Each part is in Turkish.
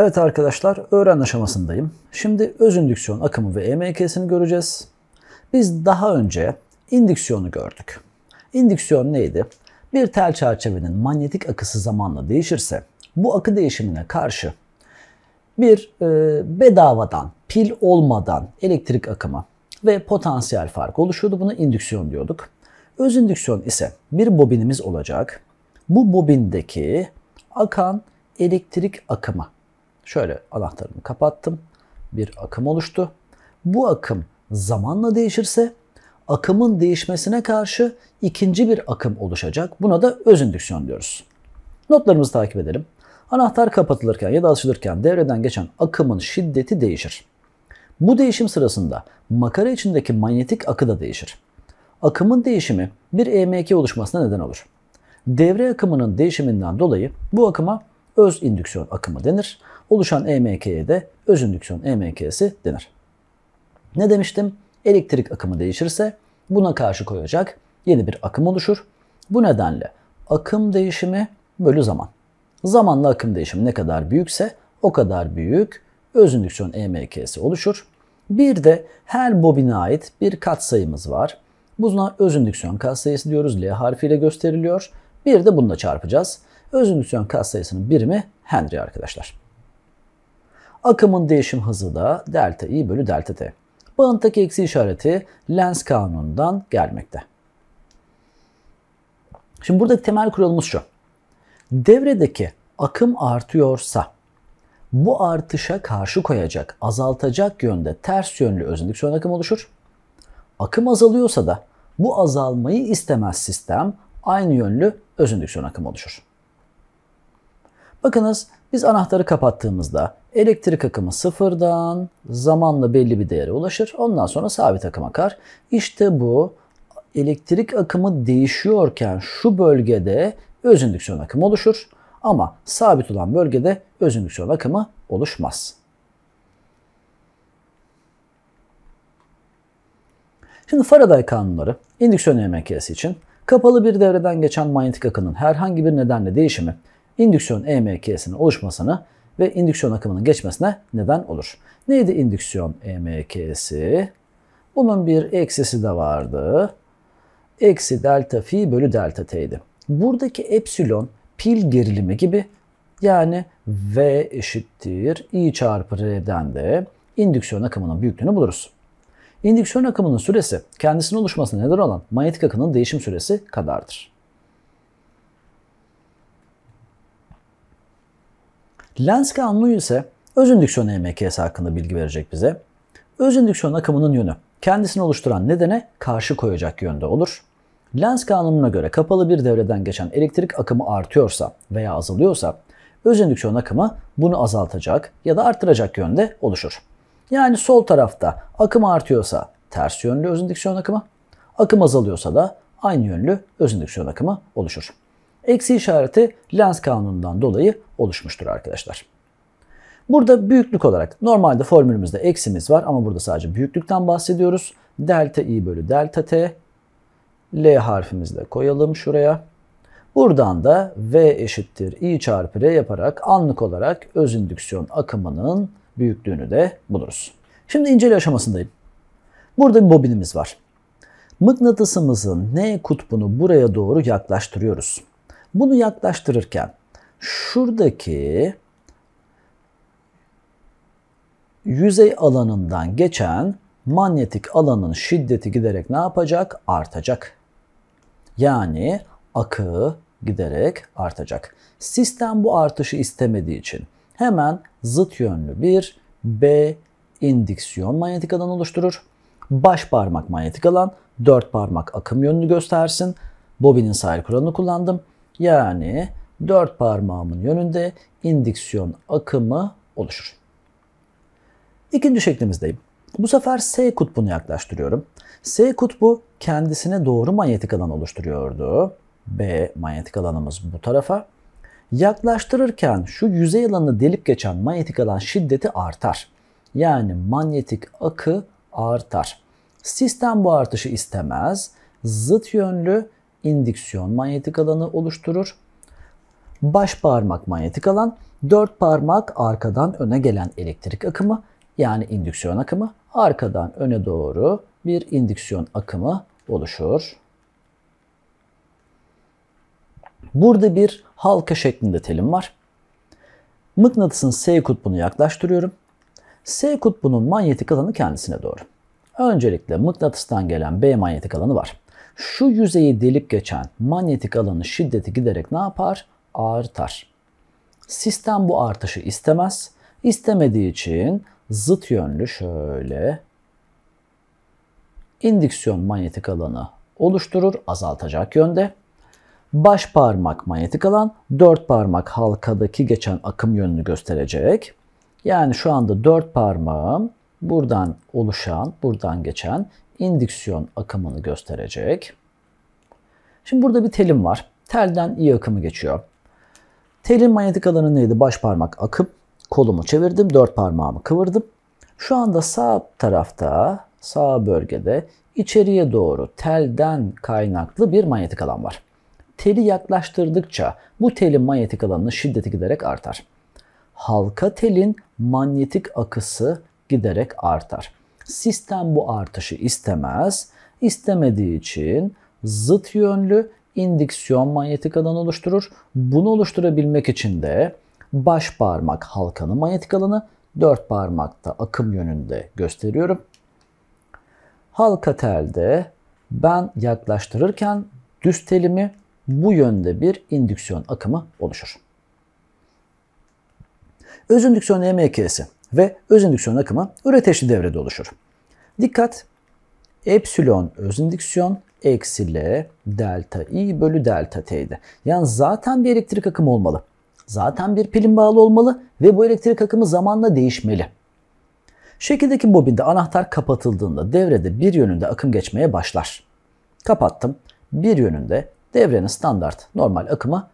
Evet arkadaşlar öğren aşamasındayım. Şimdi öz indüksiyon akımı ve EMK'sini göreceğiz. Biz daha önce indüksiyonu gördük. İndüksiyon neydi? Bir tel çerçevenin manyetik akısı zamanla değişirse bu akı değişimine karşı bir e, bedavadan, pil olmadan elektrik akımı ve potansiyel fark oluşuyordu. Buna indüksiyon diyorduk. Öz indüksiyon ise bir bobinimiz olacak. Bu bobindeki akan elektrik akımı Şöyle anahtarımı kapattım. Bir akım oluştu. Bu akım zamanla değişirse akımın değişmesine karşı ikinci bir akım oluşacak. Buna da öz indüksiyon diyoruz. Notlarımızı takip edelim. Anahtar kapatılırken ya da açılırken devreden geçen akımın şiddeti değişir. Bu değişim sırasında makara içindeki manyetik akı da değişir. Akımın değişimi bir EMK oluşmasına neden olur. Devre akımının değişiminden dolayı bu akıma öz indüksiyon akımı denir. Oluşan EMK'ye de özündüksiyon EMK'si denir. Ne demiştim? Elektrik akımı değişirse buna karşı koyacak yeni bir akım oluşur. Bu nedenle akım değişimi bölü zaman. Zamanla akım değişimi ne kadar büyükse o kadar büyük özündüksiyon EMK'si oluşur. Bir de her bobine ait bir katsayımız var. Buna özündüksiyon katsayısı diyoruz. L harfiyle gösteriliyor. Bir de bununla çarpacağız. Özündüksiyon katsayısının birimi Henry arkadaşlar. Akımın değişim hızı da delta i bölü delta t. Bağıntıdaki eksi işareti lens kanunundan gelmekte. Şimdi buradaki temel kuralımız şu. Devredeki akım artıyorsa bu artışa karşı koyacak, azaltacak yönde ters yönlü özindüksiyon akım oluşur. Akım azalıyorsa da bu azalmayı istemez sistem aynı yönlü özindüksiyon akım oluşur. Bakınız biz anahtarı kapattığımızda Elektrik akımı sıfırdan zamanla belli bir değere ulaşır. Ondan sonra sabit akım akar. İşte bu elektrik akımı değişiyorken şu bölgede öz indüksiyon akımı oluşur. Ama sabit olan bölgede öz indüksiyon akımı oluşmaz. Şimdi Faraday kanunları indüksiyon EMK'si için kapalı bir devreden geçen manyetik akının herhangi bir nedenle değişimi indüksiyon EMK'sinin oluşmasını ve indüksiyon akımının geçmesine neden olur. Neydi indüksiyon EMK'si? Bunun bir eksisi de vardı. Eksi delta fi bölü delta t'ydi. Buradaki epsilon pil gerilimi gibi yani V eşittir I çarpı R'den de indüksiyon akımının büyüklüğünü buluruz. İndüksiyon akımının süresi kendisinin oluşmasına neden olan manyetik akının değişim süresi kadardır. Lens kanunu ise özün diksiyon EMK'si hakkında bilgi verecek bize. Özün diksiyon akımının yönü kendisini oluşturan nedene karşı koyacak yönde olur. Lens kanununa göre kapalı bir devreden geçen elektrik akımı artıyorsa veya azalıyorsa öz indüksiyon akımı bunu azaltacak ya da artıracak yönde oluşur. Yani sol tarafta akım artıyorsa ters yönlü öz indüksiyon akımı, akım azalıyorsa da aynı yönlü öz indüksiyon akımı oluşur eksi işareti lens kanunundan dolayı oluşmuştur arkadaşlar. Burada büyüklük olarak normalde formülümüzde eksimiz var ama burada sadece büyüklükten bahsediyoruz. Delta i bölü delta t. L harfimizi de koyalım şuraya. Buradan da V eşittir i çarpı R yaparak anlık olarak öz indüksiyon akımının büyüklüğünü de buluruz. Şimdi incele aşamasındayım. Burada bir bobinimiz var. Mıknatısımızın N kutbunu buraya doğru yaklaştırıyoruz. Bunu yaklaştırırken şuradaki yüzey alanından geçen manyetik alanın şiddeti giderek ne yapacak? Artacak. Yani akı giderek artacak. Sistem bu artışı istemediği için hemen zıt yönlü bir B indiksiyon manyetik alan oluşturur. Baş parmak manyetik alan, dört parmak akım yönünü göstersin. Bobinin sahil kuralını kullandım. Yani dört parmağımın yönünde indiksiyon akımı oluşur. İkinci şeklimizdeyim. Bu sefer S kutbunu yaklaştırıyorum. S kutbu kendisine doğru manyetik alan oluşturuyordu. B manyetik alanımız bu tarafa. Yaklaştırırken şu yüzey alanını delip geçen manyetik alan şiddeti artar. Yani manyetik akı artar. Sistem bu artışı istemez. Zıt yönlü indüksiyon manyetik alanı oluşturur. Baş parmak manyetik alan, dört parmak arkadan öne gelen elektrik akımı yani indüksiyon akımı arkadan öne doğru bir indüksiyon akımı oluşur. Burada bir halka şeklinde telim var. Mıknatısın S kutbunu yaklaştırıyorum. S kutbunun manyetik alanı kendisine doğru. Öncelikle mıknatıstan gelen B manyetik alanı var. Şu yüzeyi delip geçen manyetik alanın şiddeti giderek ne yapar? Artar. Sistem bu artışı istemez. İstemediği için zıt yönlü şöyle indüksiyon manyetik alanı oluşturur azaltacak yönde. Baş parmak manyetik alan, dört parmak halkadaki geçen akım yönünü gösterecek. Yani şu anda dört parmağım buradan oluşan, buradan geçen indüksiyon akımını gösterecek. Şimdi burada bir telim var. Telden iyi akımı geçiyor. Telin manyetik alanı neydi? Baş parmak akım. Kolumu çevirdim. Dört parmağımı kıvırdım. Şu anda sağ tarafta, sağ bölgede içeriye doğru telden kaynaklı bir manyetik alan var. Teli yaklaştırdıkça bu telin manyetik alanının şiddeti giderek artar. Halka telin manyetik akısı giderek artar. Sistem bu artışı istemez. İstemediği için zıt yönlü indiksiyon manyetik alan oluşturur. Bunu oluşturabilmek için de baş parmak halkanın manyetik alanı dört parmakta akım yönünde gösteriyorum. Halka telde ben yaklaştırırken düz telimi bu yönde bir indüksiyon akımı oluşur. Öz indüksiyon EMK'si ve özindüksiyon akımı üreteşli devrede oluşur. Dikkat! Epsilon özindüksiyon eksi L delta I bölü delta T'ydi. Yani zaten bir elektrik akımı olmalı. Zaten bir pilin bağlı olmalı ve bu elektrik akımı zamanla değişmeli. Şekildeki bobinde anahtar kapatıldığında devrede bir yönünde akım geçmeye başlar. Kapattım. Bir yönünde devrenin standart normal akımı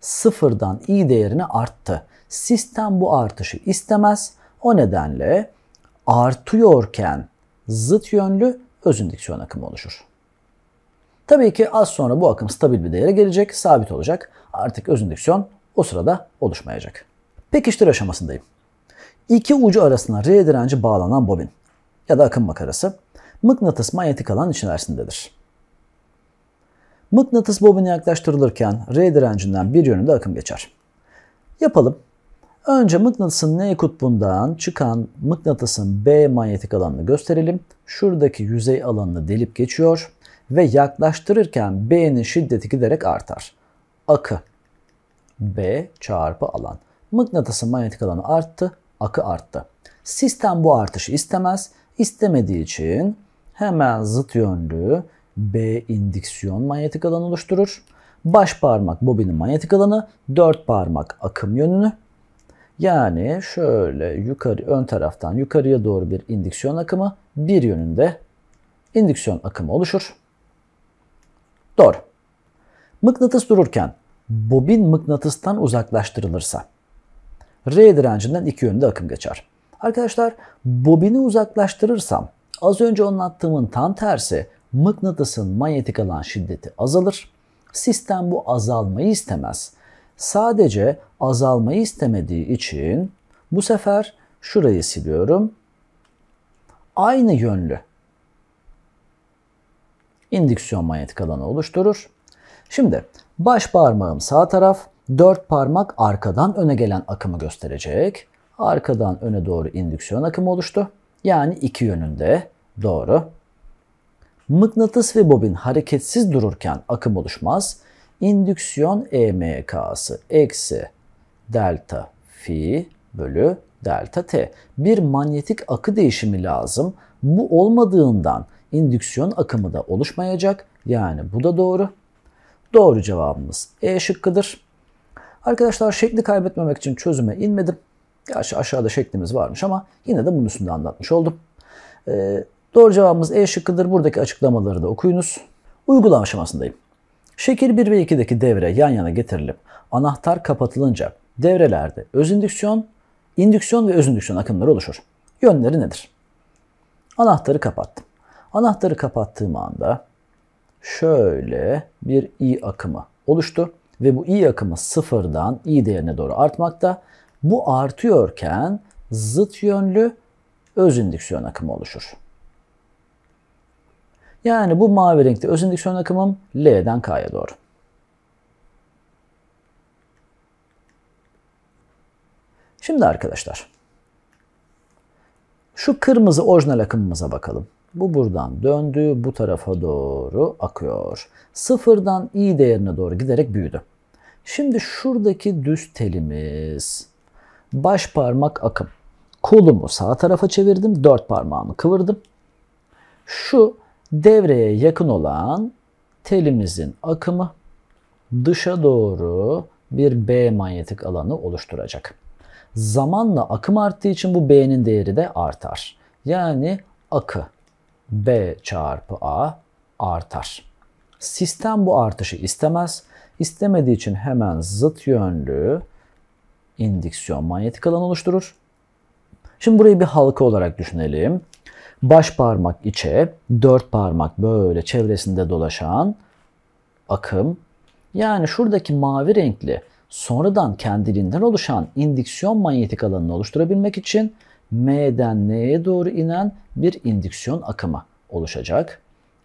sıfırdan i değerine arttı. Sistem bu artışı istemez o nedenle artıyorken zıt yönlü özün diksiyon akımı oluşur. Tabii ki az sonra bu akım stabil bir değere gelecek, sabit olacak. Artık özün diksiyon o sırada oluşmayacak. Pekiştir aşamasındayım. İki ucu arasına R direnci bağlanan bobin ya da akım makarası mıknatıs manyetik alan içerisindedir. Mıknatıs bobine yaklaştırılırken R direncinden bir yönünde akım geçer. Yapalım. Önce mıknatısın N kutbundan çıkan mıknatısın B manyetik alanını gösterelim. Şuradaki yüzey alanını delip geçiyor ve yaklaştırırken B'nin şiddeti giderek artar. Akı B çarpı alan. Mıknatısın manyetik alanı arttı, akı arttı. Sistem bu artışı istemez. İstemediği için hemen zıt yönlü B indiksiyon manyetik alanı oluşturur. Baş parmak bobinin manyetik alanı, dört parmak akım yönünü, yani şöyle yukarı ön taraftan yukarıya doğru bir indüksiyon akımı bir yönünde indüksiyon akımı oluşur. Doğru. Mıknatıs dururken bobin mıknatıstan uzaklaştırılırsa R direncinden iki yönde akım geçer. Arkadaşlar bobini uzaklaştırırsam az önce anlattığımın tam tersi mıknatısın manyetik alan şiddeti azalır. Sistem bu azalmayı istemez. Sadece azalmayı istemediği için bu sefer şurayı siliyorum. Aynı yönlü indüksiyon manyetik alanı oluşturur. Şimdi baş parmağım sağ taraf, dört parmak arkadan öne gelen akımı gösterecek. Arkadan öne doğru indüksiyon akımı oluştu. Yani iki yönünde doğru. Mıknatıs ve bobin hareketsiz dururken akım oluşmaz. Indüksiyon EMK'sı eksi delta fi bölü delta t. Bir manyetik akı değişimi lazım. Bu olmadığından indüksiyon akımı da oluşmayacak. Yani bu da doğru. Doğru cevabımız E şıkkıdır. Arkadaşlar şekli kaybetmemek için çözüme inmedim. Gerçi aşağıda şeklimiz varmış ama yine de bunun üstünde anlatmış oldum. Ee, doğru cevabımız E şıkkıdır. Buradaki açıklamaları da okuyunuz. Uygulama aşamasındayım. Şekil 1 ve 2'deki devre yan yana getirilip anahtar kapatılınca devrelerde özindüksiyon, indüksiyon ve özündüksiyon akımları oluşur. Yönleri nedir? Anahtarı kapattım. Anahtarı kapattığım anda şöyle bir i akımı oluştu ve bu i akımı sıfırdan i değerine doğru artmakta. Bu artıyorken zıt yönlü özündüksiyon akımı oluşur. Yani bu mavi renkte özündüksiyon akımım L'den K'ya doğru. Şimdi arkadaşlar şu kırmızı orijinal akımımıza bakalım. Bu buradan döndü, bu tarafa doğru akıyor. Sıfırdan i değerine doğru giderek büyüdü. Şimdi şuradaki düz telimiz baş parmak akım. Kolumu sağ tarafa çevirdim, dört parmağımı kıvırdım. Şu devreye yakın olan telimizin akımı dışa doğru bir B manyetik alanı oluşturacak. Zamanla akım arttığı için bu B'nin değeri de artar. Yani akı B çarpı A artar. Sistem bu artışı istemez. İstemediği için hemen zıt yönlü indiksiyon manyetik alanı oluşturur. Şimdi burayı bir halka olarak düşünelim. Baş parmak içe, dört parmak böyle çevresinde dolaşan akım. Yani şuradaki mavi renkli sonradan kendiliğinden oluşan indiksiyon manyetik alanını oluşturabilmek için M'den N'ye doğru inen bir indiksiyon akımı oluşacak.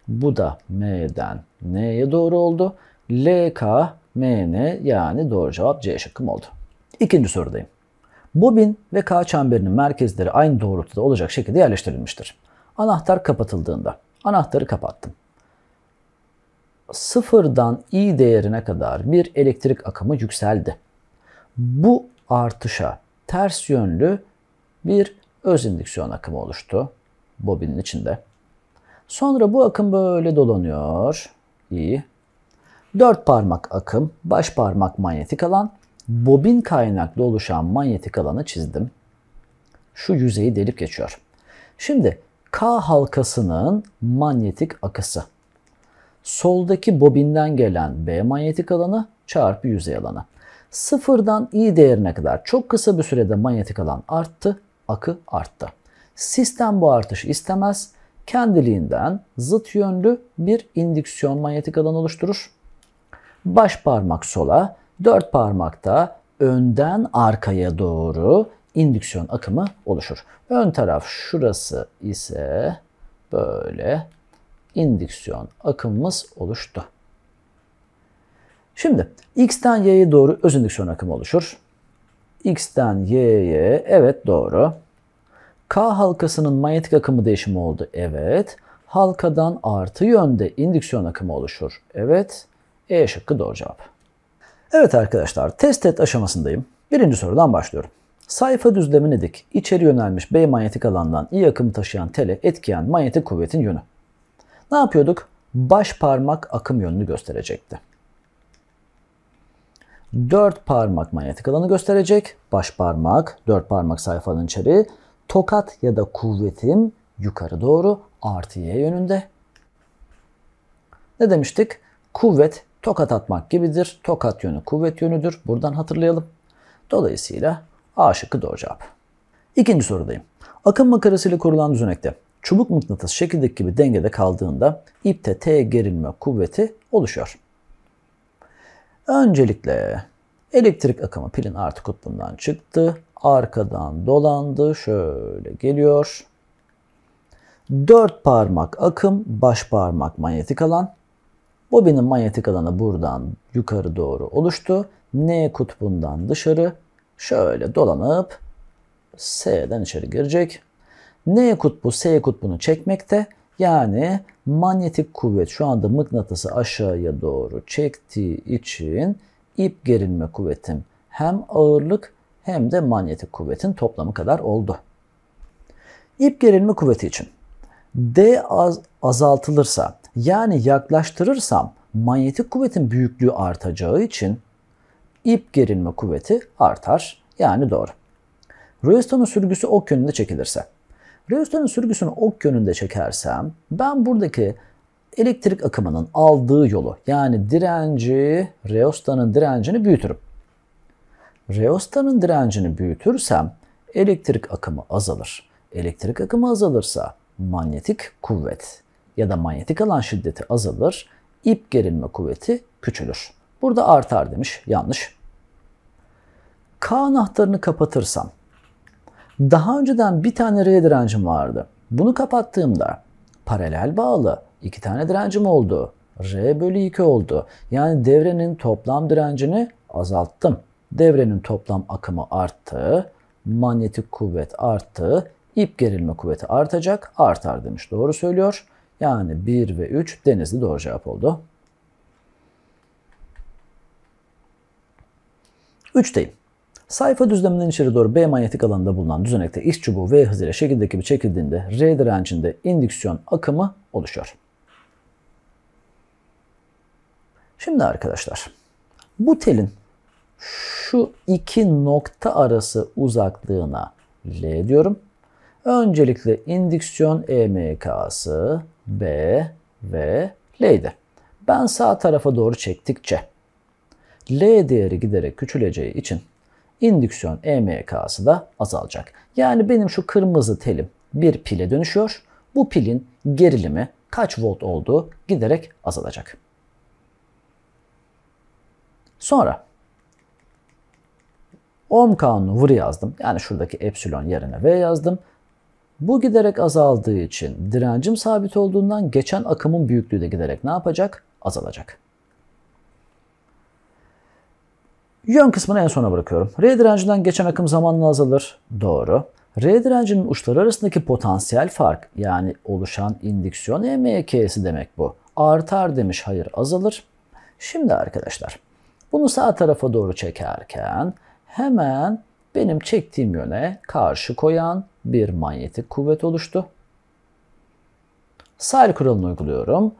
Bu da M'den N'ye doğru oldu. LK, MN yani doğru cevap C şıkkım oldu. İkinci sorudayım. Bobin ve K çemberinin merkezleri aynı doğrultuda olacak şekilde yerleştirilmiştir. Anahtar kapatıldığında anahtarı kapattım. Sıfırdan i değerine kadar bir elektrik akımı yükseldi. Bu artışa ters yönlü bir öz indüksiyon akımı oluştu bobinin içinde. Sonra bu akım böyle dolanıyor. İyi. Dört parmak akım, baş parmak manyetik alan, bobin kaynaklı oluşan manyetik alanı çizdim. Şu yüzeyi delip geçiyor. Şimdi K halkasının manyetik akısı. Soldaki bobinden gelen B manyetik alanı çarpı yüzey alanı. Sıfırdan i değerine kadar çok kısa bir sürede manyetik alan arttı, akı arttı. Sistem bu artışı istemez. Kendiliğinden zıt yönlü bir indüksiyon manyetik alan oluşturur. Baş parmak sola, Dört parmakta önden arkaya doğru indüksiyon akımı oluşur. Ön taraf şurası ise böyle indüksiyon akımımız oluştu. Şimdi x'ten y'ye doğru öz indüksiyon akımı oluşur. x'ten y'ye evet doğru. K halkasının manyetik akımı değişimi oldu. Evet. Halkadan artı yönde indüksiyon akımı oluşur. Evet. E şıkkı doğru cevap. Evet arkadaşlar test et aşamasındayım. Birinci sorudan başlıyorum. Sayfa düzlemi nedik? İçeri yönelmiş B manyetik alandan I akımı taşıyan tele etkiyen manyetik kuvvetin yönü. Ne yapıyorduk? Baş parmak akım yönünü gösterecekti. 4 parmak manyetik alanı gösterecek. Baş parmak, 4 parmak sayfanın içeri. Tokat ya da kuvvetim yukarı doğru artı y yönünde. Ne demiştik? Kuvvet tokat atmak gibidir. Tokat yönü kuvvet yönüdür. Buradan hatırlayalım. Dolayısıyla A şıkkı doğru cevap. İkinci sorudayım. Akım makarası ile kurulan düzenekte çubuk mıknatıs şekildeki gibi dengede kaldığında ipte T gerilme kuvveti oluşuyor. Öncelikle elektrik akımı pilin artı kutbundan çıktı. Arkadan dolandı. Şöyle geliyor. Dört parmak akım, baş parmak manyetik alan, Bobinin manyetik alanı buradan yukarı doğru oluştu. N kutbundan dışarı şöyle dolanıp S'den içeri girecek. N kutbu S kutbunu çekmekte. Yani manyetik kuvvet şu anda mıknatısı aşağıya doğru çektiği için ip gerilme kuvvetim hem ağırlık hem de manyetik kuvvetin toplamı kadar oldu. İp gerilme kuvveti için D az, azaltılırsa yani yaklaştırırsam manyetik kuvvetin büyüklüğü artacağı için ip gerilme kuvveti artar. Yani doğru. Röyston'un sürgüsü ok yönünde çekilirse. Röyston'un sürgüsünü ok yönünde çekersem ben buradaki elektrik akımının aldığı yolu yani direnci, reostanın direncini büyütürüm. Reostanın direncini büyütürsem elektrik akımı azalır. Elektrik akımı azalırsa manyetik kuvvet ya da manyetik alan şiddeti azalır, ip gerilme kuvveti küçülür. Burada artar demiş, yanlış. K anahtarını kapatırsam, daha önceden bir tane R direncim vardı. Bunu kapattığımda paralel bağlı iki tane direncim oldu. R bölü 2 oldu. Yani devrenin toplam direncini azalttım. Devrenin toplam akımı arttı. Manyetik kuvvet arttı. İp gerilme kuvveti artacak. Artar demiş. Doğru söylüyor. Yani 1 ve 3 Denizli doğru cevap oldu. 3'teyim. Sayfa düzleminden içeri doğru B manyetik alanında bulunan düzenekte X çubuğu V hızıyla şekildeki bir çekildiğinde R direncinde indüksiyon akımı oluşuyor. Şimdi arkadaşlar bu telin şu iki nokta arası uzaklığına L diyorum. Öncelikle indüksiyon EMK'sı B ve L'ydi. Ben sağ tarafa doğru çektikçe L değeri giderek küçüleceği için indüksiyon EMK'sı da azalacak. Yani benim şu kırmızı telim bir pile dönüşüyor. Bu pilin gerilimi kaç volt olduğu giderek azalacak. Sonra ohm kanunu vuru yazdım. Yani şuradaki epsilon yerine V yazdım. Bu giderek azaldığı için direncim sabit olduğundan geçen akımın büyüklüğü de giderek ne yapacak? Azalacak. Yön kısmını en sona bırakıyorum. R direncinden geçen akım zamanla azalır. Doğru. R direncinin uçları arasındaki potansiyel fark yani oluşan indüksiyon EMK'si demek bu. Artar demiş hayır azalır. Şimdi arkadaşlar bunu sağ tarafa doğru çekerken hemen benim çektiğim yöne karşı koyan bir manyetik kuvvet oluştu. Sayr kuralını uyguluyorum.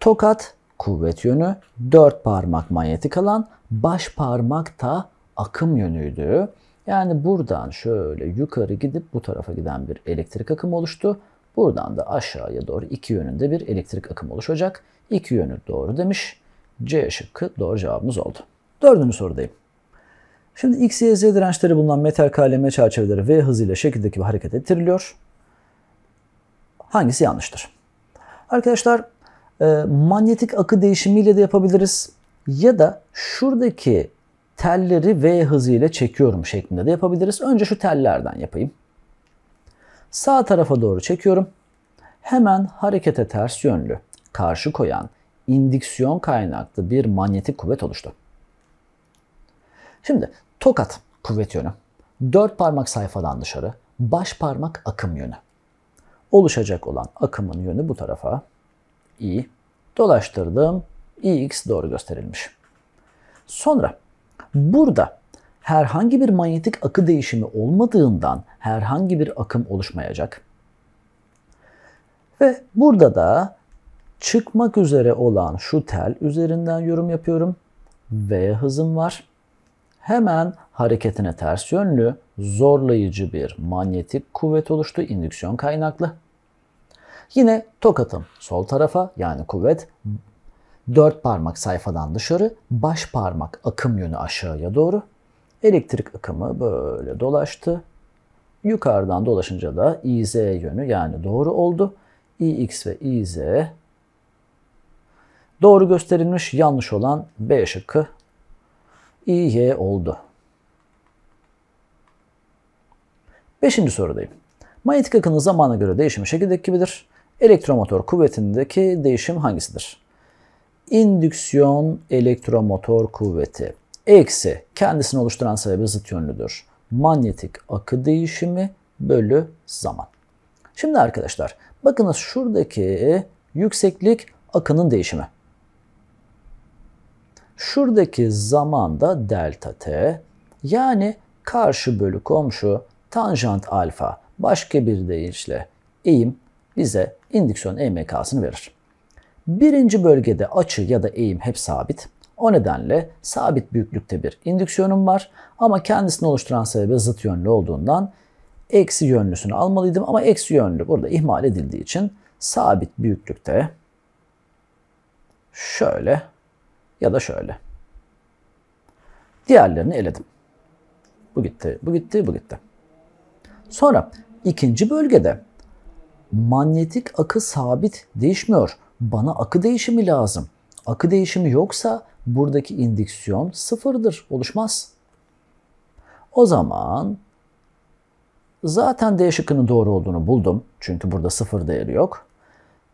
Tokat kuvvet yönü, dört parmak manyetik alan, baş parmak da akım yönüydü. Yani buradan şöyle yukarı gidip bu tarafa giden bir elektrik akımı oluştu. Buradan da aşağıya doğru iki yönünde bir elektrik akımı oluşacak. İki yönü doğru demiş. C şıkkı doğru cevabımız oldu. Dördüncü sorudayım. Şimdi X, Y, Z dirençleri bulunan metal kaleme çerçeveleri V hızıyla şekildeki bir hareket ettiriliyor. Hangisi yanlıştır? Arkadaşlar e, manyetik akı değişimiyle de yapabiliriz. Ya da şuradaki telleri V hızıyla çekiyorum şeklinde de yapabiliriz. Önce şu tellerden yapayım. Sağ tarafa doğru çekiyorum. Hemen harekete ters yönlü, karşı koyan, indiksiyon kaynaklı bir manyetik kuvvet oluştu. Şimdi tokat kuvvet yönü. Dört parmak sayfadan dışarı, baş parmak akım yönü. Oluşacak olan akımın yönü bu tarafa. i. Dolaştırdım. ix doğru gösterilmiş. Sonra burada herhangi bir manyetik akı değişimi olmadığından herhangi bir akım oluşmayacak. Ve burada da çıkmak üzere olan şu tel üzerinden yorum yapıyorum. V hızım var. Hemen hareketine ters yönlü zorlayıcı bir manyetik kuvvet oluştu indüksiyon kaynaklı. Yine tokatım sol tarafa yani kuvvet dört parmak sayfadan dışarı baş parmak akım yönü aşağıya doğru. Elektrik akımı böyle dolaştı. Yukarıdan dolaşınca da İz yönü yani doğru oldu. İx ve İz Doğru gösterilmiş yanlış olan B şıkkı İY oldu. Beşinci sorudayım. Manyetik akının zamana göre değişimi şekildeki gibidir. Elektromotor kuvvetindeki değişim hangisidir? İndüksiyon elektromotor kuvveti. Eksi kendisini oluşturan sebebi zıt yönlüdür. Manyetik akı değişimi bölü zaman. Şimdi arkadaşlar bakınız şuradaki yükseklik akının değişimi. Şuradaki zaman da delta t. Yani karşı bölü komşu tanjant alfa başka bir deyişle eğim bize indüksiyon EMK'sını verir. Birinci bölgede açı ya da eğim hep sabit. O nedenle sabit büyüklükte bir indüksiyonum var ama kendisini oluşturan sebebi zıt yönlü olduğundan eksi yönlüsünü almalıydım ama eksi yönlü burada ihmal edildiği için sabit büyüklükte şöyle ya da şöyle. Diğerlerini eledim. Bu gitti, bu gitti, bu gitti. Sonra ikinci bölgede manyetik akı sabit değişmiyor. Bana akı değişimi lazım. Akı değişimi yoksa buradaki indiksiyon sıfırdır, oluşmaz. O zaman zaten D şıkkının doğru olduğunu buldum. Çünkü burada sıfır değeri yok.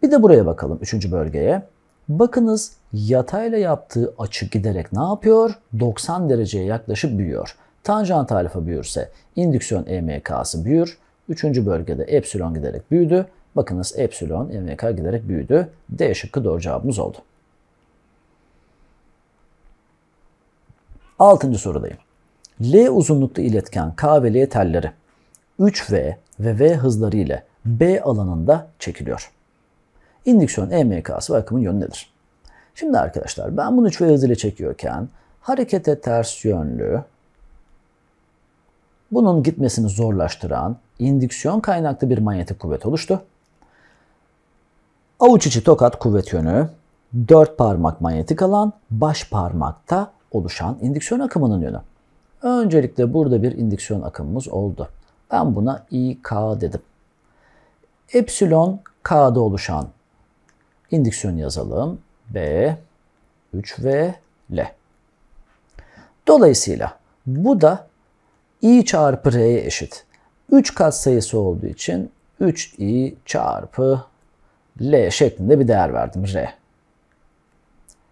Bir de buraya bakalım üçüncü bölgeye. Bakınız yatayla yaptığı açı giderek ne yapıyor? 90 dereceye yaklaşıp büyüyor. Tanjant alfa büyürse indüksiyon EMK'sı büyür. Üçüncü bölgede epsilon giderek büyüdü. Bakınız epsilon EMK giderek büyüdü. D şıkkı doğru cevabımız oldu. Altıncı sorudayım. L uzunlukta iletken K ve L telleri 3V ve V hızları ile B alanında çekiliyor. İndüksiyon EMK'sı ve akımın nedir? Şimdi arkadaşlar ben bunu şöyle hızıyla çekiyorken harekete ters yönlü bunun gitmesini zorlaştıran indüksiyon kaynaklı bir manyetik kuvvet oluştu. Avuç içi tokat kuvvet yönü 4 parmak manyetik alan baş parmakta oluşan indüksiyon akımının yönü. Öncelikle burada bir indüksiyon akımımız oldu. Ben buna İK dedim. Epsilon K'da oluşan İndüksiyon yazalım. B, 3 ve L. Dolayısıyla bu da i çarpı r'ye eşit. 3 katsayısı olduğu için 3i çarpı L şeklinde bir değer verdim R.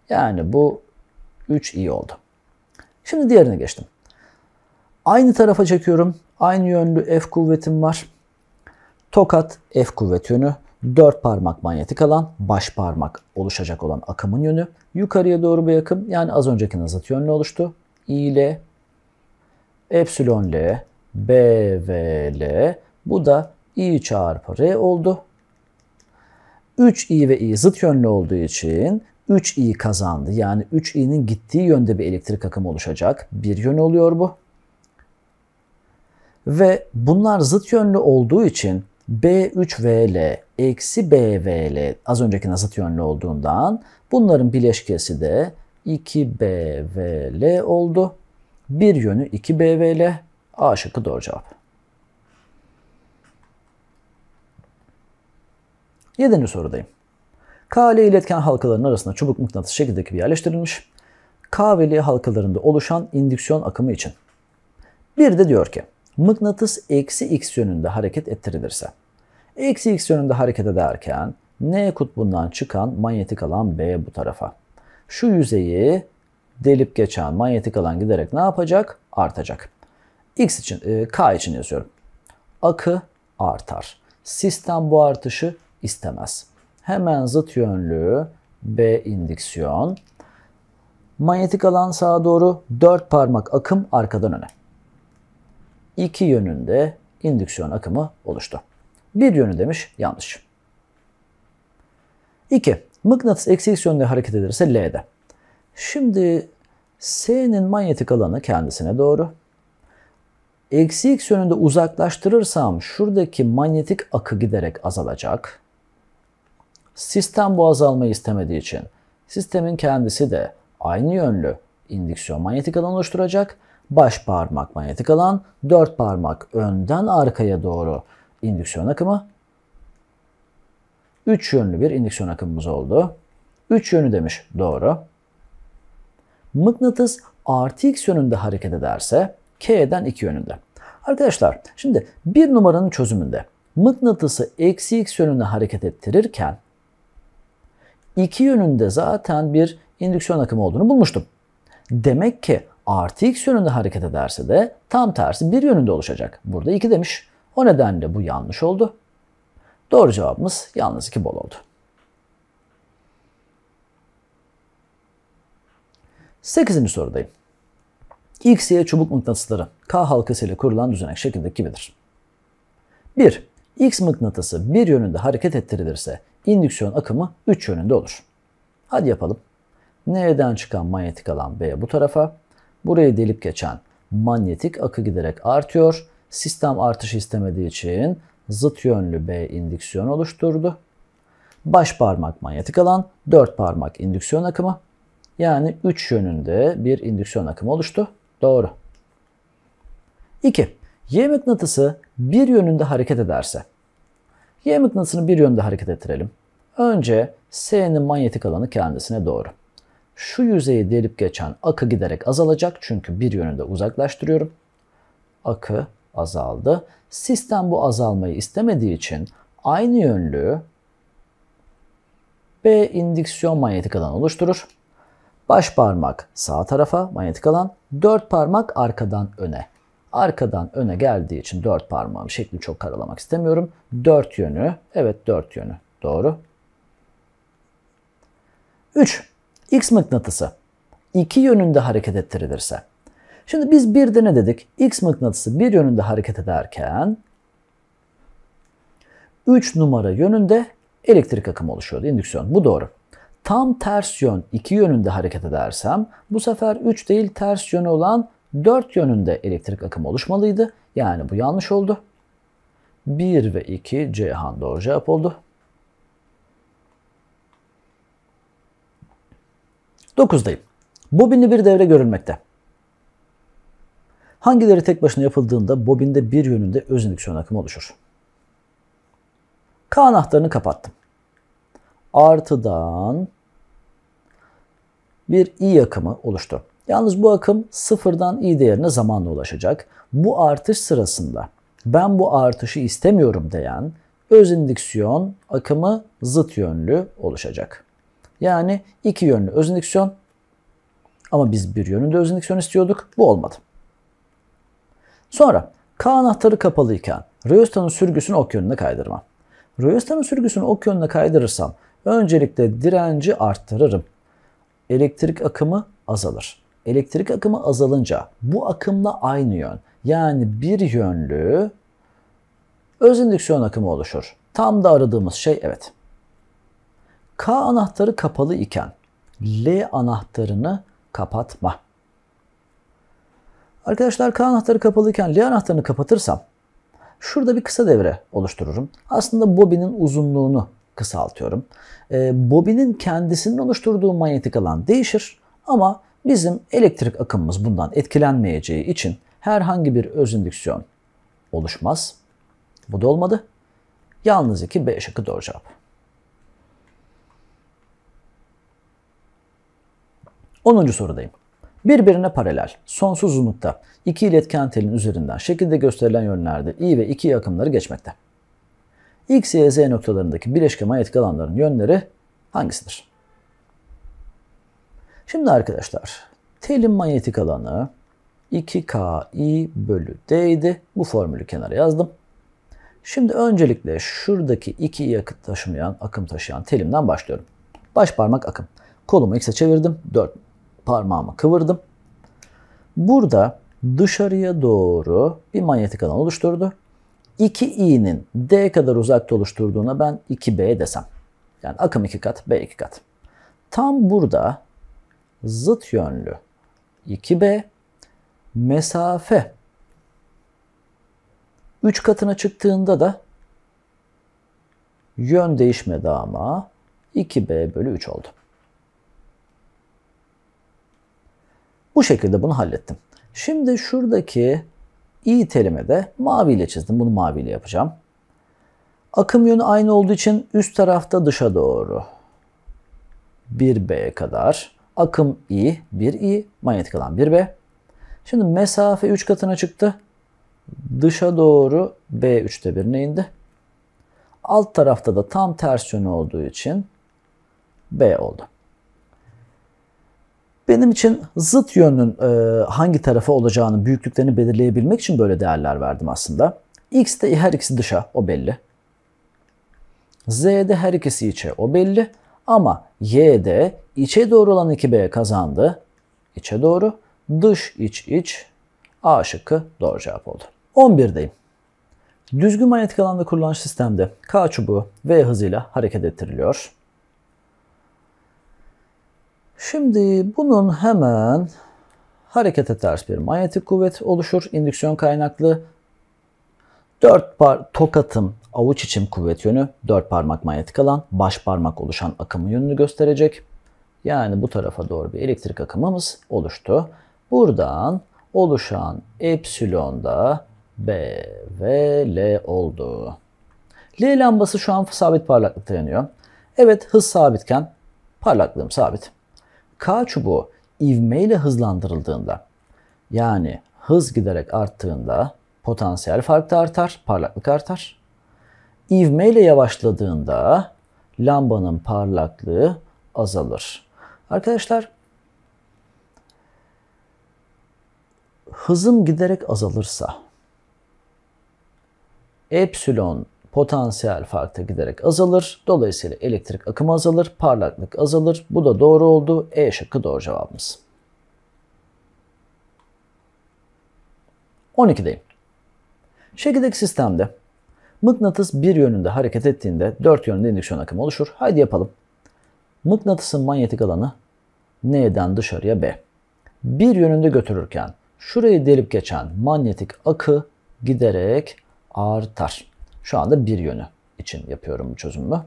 Yani bu 3i oldu. Şimdi diğerine geçtim. Aynı tarafa çekiyorum. Aynı yönlü F kuvvetim var. Tokat F kuvvet yönü. 4 parmak manyetik alan, baş parmak oluşacak olan akımın yönü. Yukarıya doğru bir akım yani az önceki nazat yönlü oluştu. I ile epsilon ile B ve L. Bu da I çarpı R oldu. 3i ve i zıt yönlü olduğu için 3i kazandı. Yani 3i'nin gittiği yönde bir elektrik akımı oluşacak. Bir yön oluyor bu. Ve bunlar zıt yönlü olduğu için B3VL eksi BVL az önceki nasıt yönlü olduğundan bunların bileşkesi de 2BVL oldu. Bir yönü 2BVL. A şıkkı doğru cevap. Yedinci sorudayım. K ile iletken halkaların arasında çubuk mıknatıs şekildeki bir yerleştirilmiş. K ve L halkalarında oluşan indüksiyon akımı için. Bir de diyor ki mıknatıs eksi x yönünde hareket ettirilirse. Eksi x yönünde hareket ederken N kutbundan çıkan manyetik alan B bu tarafa. Şu yüzeyi delip geçen manyetik alan giderek ne yapacak? Artacak. X için, e, K için yazıyorum. Akı artar. Sistem bu artışı istemez. Hemen zıt yönlü B indiksiyon. Manyetik alan sağa doğru 4 parmak akım arkadan öne iki yönünde indüksiyon akımı oluştu. Bir yönü demiş yanlış. 2. Mıknatıs eksi x yönde hareket ederse L'de. Şimdi S'nin manyetik alanı kendisine doğru. Eksi x yönünde uzaklaştırırsam şuradaki manyetik akı giderek azalacak. Sistem bu azalmayı istemediği için sistemin kendisi de aynı yönlü indüksiyon manyetik alanı oluşturacak baş parmak manyetik alan, dört parmak önden arkaya doğru indüksiyon akımı. Üç yönlü bir indüksiyon akımımız oldu. Üç yönü demiş doğru. Mıknatıs artı x yönünde hareket ederse k'den iki yönünde. Arkadaşlar şimdi bir numaranın çözümünde mıknatısı eksi x yönünde hareket ettirirken iki yönünde zaten bir indüksiyon akımı olduğunu bulmuştum. Demek ki artı x yönünde hareket ederse de tam tersi bir yönünde oluşacak. Burada 2 demiş. O nedenle bu yanlış oldu. Doğru cevabımız yalnız 2 bol oldu. 8. sorudayım. X, Y çubuk mıknatısları K halkası ile kurulan düzenek şekildeki gibidir. 1. X mıknatısı bir yönünde hareket ettirilirse indüksiyon akımı 3 yönünde olur. Hadi yapalım. N'den çıkan manyetik alan B bu tarafa, Burayı delip geçen manyetik akı giderek artıyor. Sistem artış istemediği için zıt yönlü B indüksiyon oluşturdu. Baş parmak manyetik alan, dört parmak indüksiyon akımı. Yani 3 yönünde bir indüksiyon akımı oluştu. Doğru. 2. Y mıknatısı bir yönünde hareket ederse. Y mıknatısını bir yönde hareket ettirelim. Önce S'nin manyetik alanı kendisine doğru. Şu yüzeyi delip geçen akı giderek azalacak çünkü bir yönünde uzaklaştırıyorum. Akı azaldı. Sistem bu azalmayı istemediği için aynı yönlü B indüksiyon manyetik alan oluşturur. Baş parmak sağ tarafa manyetik alan, dört parmak arkadan öne. Arkadan öne geldiği için dört parmağım şekli çok karalamak istemiyorum. Dört yönü, evet dört yönü doğru. Üç X mıknatısı iki yönünde hareket ettirilirse. Şimdi biz bir de ne dedik? X mıknatısı bir yönünde hareket ederken 3 numara yönünde elektrik akımı oluşuyordu. İndüksiyon. Bu doğru. Tam ters yön iki yönünde hareket edersem bu sefer 3 değil ters yönü olan 4 yönünde elektrik akımı oluşmalıydı. Yani bu yanlış oldu. 1 ve 2 Ceyhan doğru cevap oldu. 9'dayım. Bobinli bir devre görülmekte. Hangileri tek başına yapıldığında bobinde bir yönünde öz indüksiyon akımı oluşur? K anahtarını kapattım. Artıdan bir i akımı oluştu. Yalnız bu akım sıfırdan i değerine zamanla ulaşacak. Bu artış sırasında ben bu artışı istemiyorum diyen öz indüksiyon akımı zıt yönlü oluşacak. Yani iki yönlü özindiksiyon ama biz bir yönünde özindiksiyon istiyorduk. Bu olmadı. Sonra K anahtarı kapalıyken Röyostan'ın sürgüsünü ok yönüne kaydırmam. Röyostan'ın sürgüsünü ok yönüne kaydırırsam öncelikle direnci arttırırım. Elektrik akımı azalır. Elektrik akımı azalınca bu akımla aynı yön yani bir yönlü öz indüksiyon akımı oluşur. Tam da aradığımız şey evet. K anahtarı kapalı iken L anahtarını kapatma. Arkadaşlar K anahtarı kapalı iken L anahtarını kapatırsam şurada bir kısa devre oluştururum. Aslında bobinin uzunluğunu kısaltıyorum. E, bobinin kendisinin oluşturduğu manyetik alan değişir ama bizim elektrik akımımız bundan etkilenmeyeceği için herhangi bir özindüksiyon oluşmaz. Bu da olmadı. Yalnız 2 B şıkkı doğru cevap. 10. sorudayım. Birbirine paralel, sonsuz uzunlukta iki iletken telin üzerinden şekilde gösterilen yönlerde i ve 2 akımları geçmekte. X, Y, Z noktalarındaki bileşke manyetik alanların yönleri hangisidir? Şimdi arkadaşlar, telin manyetik alanı 2KI bölü D idi. Bu formülü kenara yazdım. Şimdi öncelikle şuradaki 2 yakıt taşımayan, akım taşıyan telimden başlıyorum. Baş parmak akım. Kolumu x'e çevirdim. 4 parmağımı kıvırdım. Burada dışarıya doğru bir manyetik alan oluşturdu. 2i'nin d kadar uzakta oluşturduğuna ben 2b desem. Yani akım 2 kat, b 2 kat. Tam burada zıt yönlü 2b mesafe 3 katına çıktığında da yön değişmedi ama 2b bölü 3 oldu. Bu şekilde bunu hallettim. Şimdi şuradaki i terime de maviyle çizdim. Bunu maviyle yapacağım. Akım yönü aynı olduğu için üst tarafta dışa doğru 1B'ye kadar. Akım i 1i, manyetik alan 1B. Şimdi mesafe 3 katına çıktı. Dışa doğru B 3'te 1'ine indi. Alt tarafta da tam ters yönü olduğu için B oldu. Benim için zıt yönün e, hangi tarafa olacağını, büyüklüklerini belirleyebilmek için böyle değerler verdim aslında. X de her ikisi dışa, o belli. Z de her ikisi içe, o belli. Ama Y de içe doğru olan 2B kazandı. İçe doğru. Dış, iç, iç. A şıkkı doğru cevap oldu. 11'deyim. Düzgün manyetik alanda kurulan sistemde K çubuğu V hızıyla hareket ettiriliyor. Şimdi bunun hemen harekete ters bir manyetik kuvvet oluşur. İndüksiyon kaynaklı 4 par tokatım avuç içim kuvvet yönü 4 parmak manyetik alan baş parmak oluşan akımın yönünü gösterecek. Yani bu tarafa doğru bir elektrik akımımız oluştu. Buradan oluşan epsilon da B ve L oldu. L lambası şu an sabit parlaklıkta yanıyor. Evet hız sabitken parlaklığım sabit. K çubuğu ivmeyle hızlandırıldığında yani hız giderek arttığında potansiyel fark da artar, parlaklık artar. İvmeyle yavaşladığında lambanın parlaklığı azalır. Arkadaşlar hızım giderek azalırsa epsilon potansiyel farkta giderek azalır. Dolayısıyla elektrik akımı azalır, parlaklık azalır. Bu da doğru oldu. E şıkkı doğru cevabımız. 12'deyim. Şekildeki sistemde mıknatıs bir yönünde hareket ettiğinde dört yönünde indüksiyon akımı oluşur. Haydi yapalım. Mıknatısın manyetik alanı N'den dışarıya B. Bir yönünde götürürken şurayı delip geçen manyetik akı giderek artar. Şu anda bir yönü için yapıyorum bu çözümü.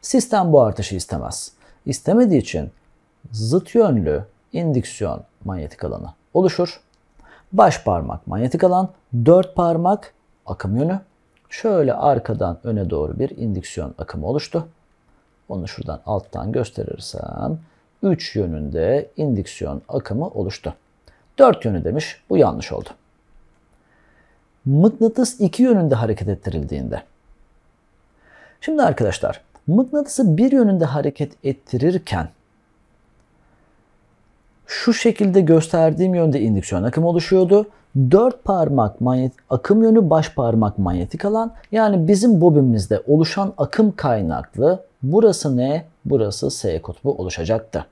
Sistem bu artışı istemez. İstemediği için zıt yönlü indüksiyon manyetik alanı oluşur. Baş parmak manyetik alan, dört parmak akım yönü. Şöyle arkadan öne doğru bir indüksiyon akımı oluştu. Onu şuradan alttan gösterirsem 3 yönünde indüksiyon akımı oluştu. 4 yönü demiş. Bu yanlış oldu mıknatıs iki yönünde hareket ettirildiğinde. Şimdi arkadaşlar mıknatısı bir yönünde hareket ettirirken şu şekilde gösterdiğim yönde indüksiyon akım oluşuyordu. Dört parmak manyet akım yönü baş parmak manyetik alan yani bizim bobimizde oluşan akım kaynaklı burası ne? Burası S kutbu oluşacaktı.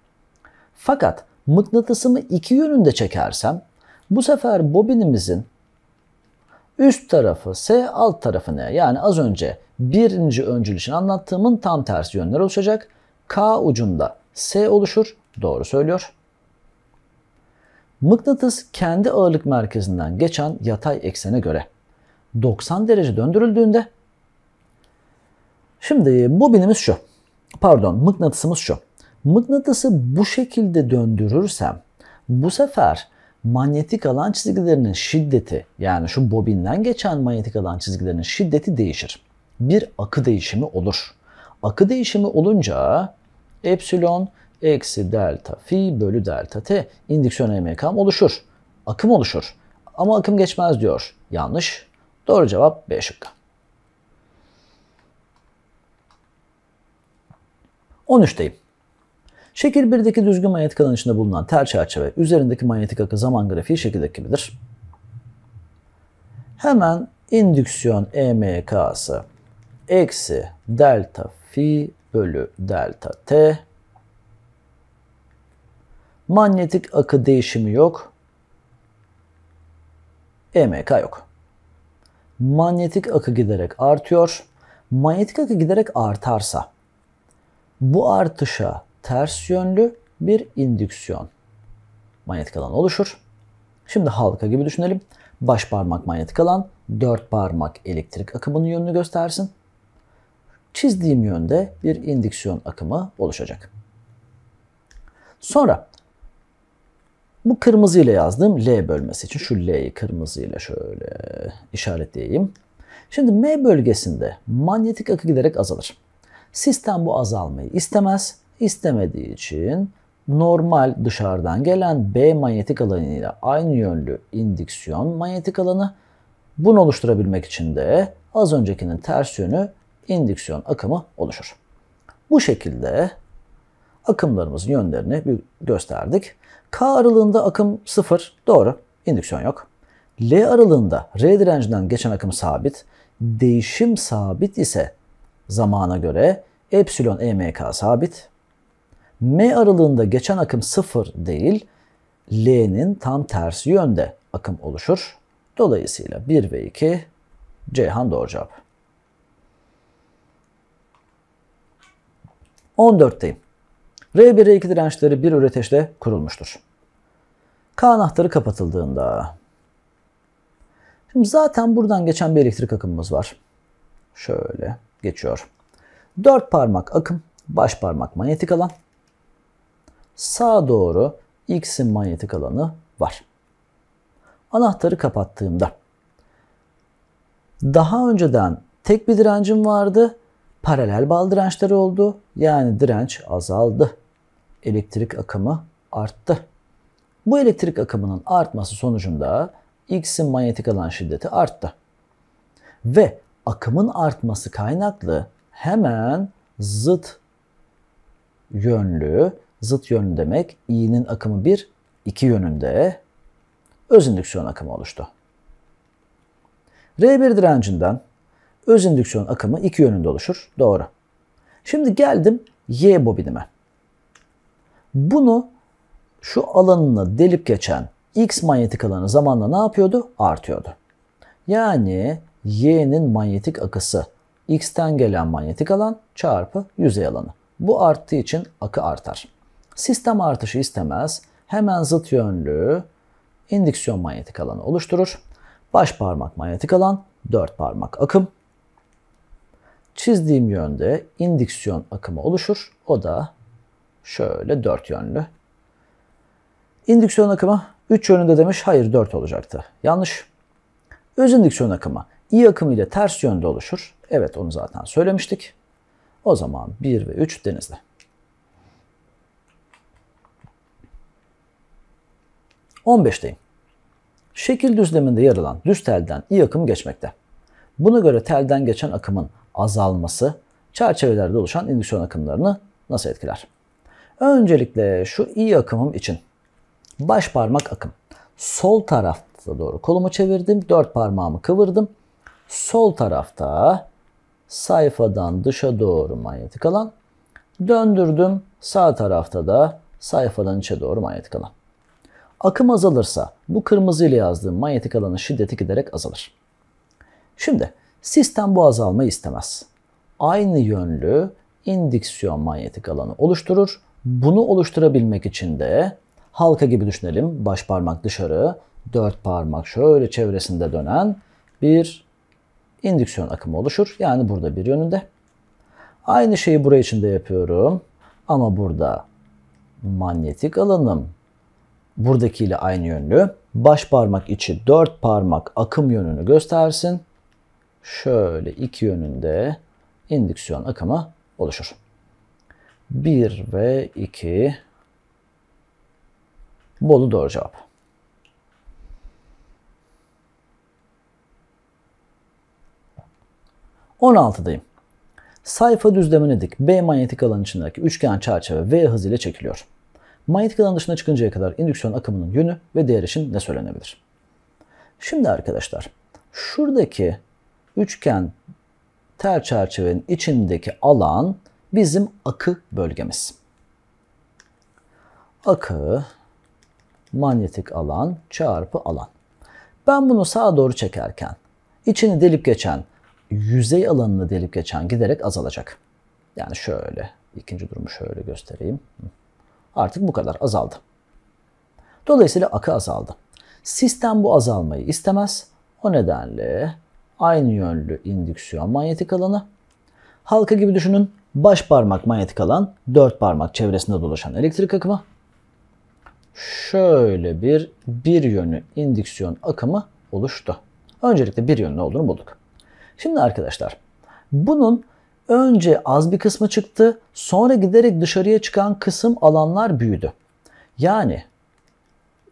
Fakat mıknatısımı iki yönünde çekersem bu sefer bobinimizin Üst tarafı S, alt tarafı N. Yani az önce birinci öncül için anlattığımın tam tersi yönler oluşacak. K ucunda S oluşur. Doğru söylüyor. Mıknatıs kendi ağırlık merkezinden geçen yatay eksene göre 90 derece döndürüldüğünde Şimdi bobinimiz şu. Pardon, mıknatısımız şu. Mıknatısı bu şekilde döndürürsem bu sefer manyetik alan çizgilerinin şiddeti yani şu bobinden geçen manyetik alan çizgilerinin şiddeti değişir. Bir akı değişimi olur. Akı değişimi olunca epsilon eksi delta fi bölü delta t indüksiyon EMK'm oluşur. Akım oluşur. Ama akım geçmez diyor. Yanlış. Doğru cevap B şıkkı. 13'teyim. Şekil 1'deki düzgün manyetik alan içinde bulunan tel çerçeve üzerindeki manyetik akı zaman grafiği şekildeki gibidir. Hemen indüksiyon EMK'sı eksi delta fi bölü delta t manyetik akı değişimi yok. EMK yok. Manyetik akı giderek artıyor. Manyetik akı giderek artarsa bu artışa ters yönlü bir indüksiyon manyetik alan oluşur. Şimdi halka gibi düşünelim. Baş parmak manyetik alan, dört parmak elektrik akımının yönünü göstersin. Çizdiğim yönde bir indüksiyon akımı oluşacak. Sonra bu kırmızı ile yazdığım L bölmesi için şu L'yi kırmızı ile şöyle işaretleyeyim. Şimdi M bölgesinde manyetik akı giderek azalır. Sistem bu azalmayı istemez istemediği için normal dışarıdan gelen B manyetik alanı ile aynı yönlü indüksiyon manyetik alanı bunu oluşturabilmek için de az öncekinin ters yönü indüksiyon akımı oluşur. Bu şekilde akımlarımızın yönlerini gösterdik. K aralığında akım 0 doğru indüksiyon yok. L aralığında R direncinden geçen akım sabit, değişim sabit ise zamana göre epsilon EMK sabit, M aralığında geçen akım sıfır değil, L'nin tam tersi yönde akım oluşur. Dolayısıyla 1 ve 2 Ceyhan doğru cevap. 14'teyim. R1 R2 dirençleri bir üreteçle kurulmuştur. K anahtarı kapatıldığında Şimdi zaten buradan geçen bir elektrik akımımız var. Şöyle geçiyor. 4 parmak akım, baş parmak manyetik alan, sağa doğru X'in manyetik alanı var. Anahtarı kapattığımda daha önceden tek bir direncim vardı. Paralel bal dirençleri oldu. Yani direnç azaldı. Elektrik akımı arttı. Bu elektrik akımının artması sonucunda X'in manyetik alan şiddeti arttı. Ve akımın artması kaynaklı hemen zıt yönlü zıt yön demek. I'nin akımı bir, iki yönünde öz indüksiyon akımı oluştu. R1 direncinden öz indüksiyon akımı iki yönünde oluşur. Doğru. Şimdi geldim Y bobinime. Bunu şu alanını delip geçen X manyetik alanı zamanla ne yapıyordu? Artıyordu. Yani Y'nin manyetik akısı X'ten gelen manyetik alan çarpı yüzey alanı. Bu arttığı için akı artar. Sistem artışı istemez. Hemen zıt yönlü indüksiyon manyetik alanı oluşturur. Baş parmak manyetik alan, dört parmak akım. Çizdiğim yönde indüksiyon akımı oluşur. O da şöyle dört yönlü. İndüksiyon akımı 3 yönünde demiş. Hayır 4 olacaktı. Yanlış. Öz indüksiyon akımı i akımı ile ters yönde oluşur. Evet onu zaten söylemiştik. O zaman 1 ve 3 denizde. 15'teyim. Şekil düzleminde yer alan düz telden i akım geçmekte. Buna göre telden geçen akımın azalması çerçevelerde oluşan indüksiyon akımlarını nasıl etkiler? Öncelikle şu i akımım için baş parmak akım. Sol tarafta doğru kolumu çevirdim. Dört parmağımı kıvırdım. Sol tarafta sayfadan dışa doğru manyetik alan. Döndürdüm. Sağ tarafta da sayfadan içe doğru manyetik alan. Akım azalırsa bu kırmızı ile yazdığım manyetik alanın şiddeti giderek azalır. Şimdi sistem bu azalmayı istemez. Aynı yönlü indiksiyon manyetik alanı oluşturur. Bunu oluşturabilmek için de halka gibi düşünelim. Baş parmak dışarı, dört parmak şöyle çevresinde dönen bir indüksiyon akımı oluşur. Yani burada bir yönünde. Aynı şeyi buraya için de yapıyorum. Ama burada manyetik alanım buradakiyle aynı yönlü. Baş parmak içi 4 parmak akım yönünü göstersin. Şöyle iki yönünde indüksiyon akımı oluşur. 1 ve 2 Bolu doğru cevap. On altıdayım. Sayfa düzlemi dik B manyetik alan içindeki üçgen çerçeve V hızıyla çekiliyor manyetik alan dışına çıkıncaya kadar indüksiyon akımının yönü ve değeri için ne söylenebilir? Şimdi arkadaşlar şuradaki üçgen tel çerçevenin içindeki alan bizim akı bölgemiz. Akı manyetik alan çarpı alan. Ben bunu sağa doğru çekerken içini delip geçen yüzey alanını delip geçen giderek azalacak. Yani şöyle ikinci durumu şöyle göstereyim artık bu kadar azaldı. Dolayısıyla akı azaldı. Sistem bu azalmayı istemez. O nedenle aynı yönlü indüksiyon manyetik alanı. Halka gibi düşünün. Baş parmak manyetik alan, dört parmak çevresinde dolaşan elektrik akımı. Şöyle bir bir yönlü indüksiyon akımı oluştu. Öncelikle bir yönlü olduğunu bulduk. Şimdi arkadaşlar bunun Önce az bir kısmı çıktı, sonra giderek dışarıya çıkan kısım alanlar büyüdü. Yani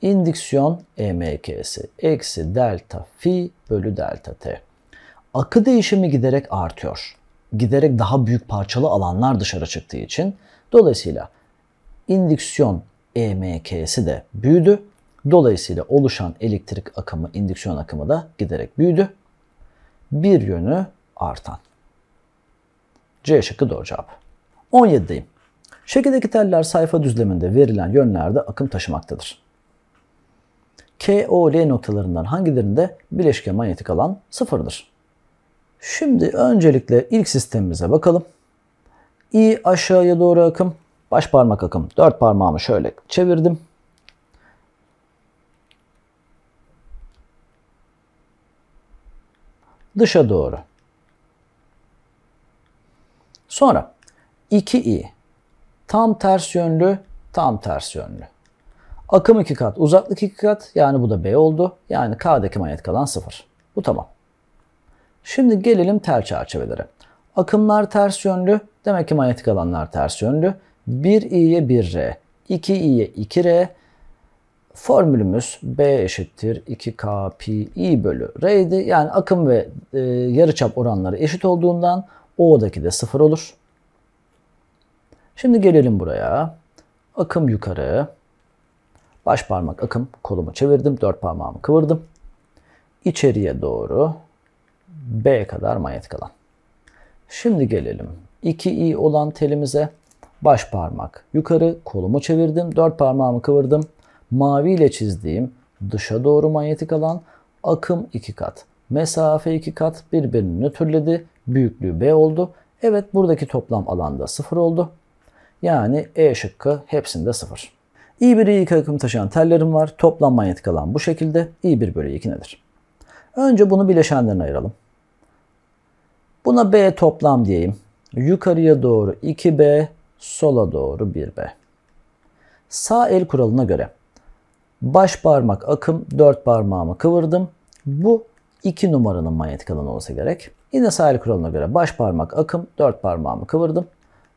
indiksiyon EMK'si eksi delta fi bölü delta t. Akı değişimi giderek artıyor. Giderek daha büyük parçalı alanlar dışarı çıktığı için dolayısıyla indiksiyon EMK'si de büyüdü. Dolayısıyla oluşan elektrik akımı, indüksiyon akımı da giderek büyüdü. Bir yönü artan. C şıkkı doğru cevap. 17'deyim. Şekildeki teller sayfa düzleminde verilen yönlerde akım taşımaktadır. K, O, L noktalarından hangilerinde bileşke manyetik alan sıfırdır? Şimdi öncelikle ilk sistemimize bakalım. I aşağıya doğru akım, baş parmak akım. Dört parmağımı şöyle çevirdim. Dışa doğru Sonra 2i tam ters yönlü, tam ters yönlü. Akım 2 kat, uzaklık 2 kat yani bu da B oldu. Yani K'daki manyet kalan 0. Bu tamam. Şimdi gelelim tel çerçevelere. Akımlar ters yönlü, demek ki manyetik alanlar ters yönlü. 1i'ye 1r, 2i'ye 2r. Formülümüz B eşittir 2K pi i bölü R'ydi. Yani akım ve e, yarıçap oranları eşit olduğundan o odaki de 0 olur. Şimdi gelelim buraya. Akım yukarı. Baş parmak akım. Kolumu çevirdim. Dört parmağımı kıvırdım. İçeriye doğru B kadar manyetik alan. Şimdi gelelim 2i olan telimize. Baş parmak yukarı. Kolumu çevirdim. Dört parmağımı kıvırdım. Mavi ile çizdiğim dışa doğru manyetik alan akım iki kat. Mesafe iki kat birbirini nötrledi. Büyüklüğü B oldu. Evet buradaki toplam alanda 0 oldu. Yani E şıkkı hepsinde 0. I1, i akım taşıyan tellerim var. Toplam manyetik alan bu şekilde. I1 bölü 2 nedir? Önce bunu bileşenlerine ayıralım. Buna B toplam diyeyim. Yukarıya doğru 2B, sola doğru 1B. Sağ el kuralına göre baş parmak akım 4 parmağımı kıvırdım. Bu 2 numaranın manyetik alanı olsa gerek. Yine sahil kuralına göre baş parmak akım, 4 parmağımı kıvırdım.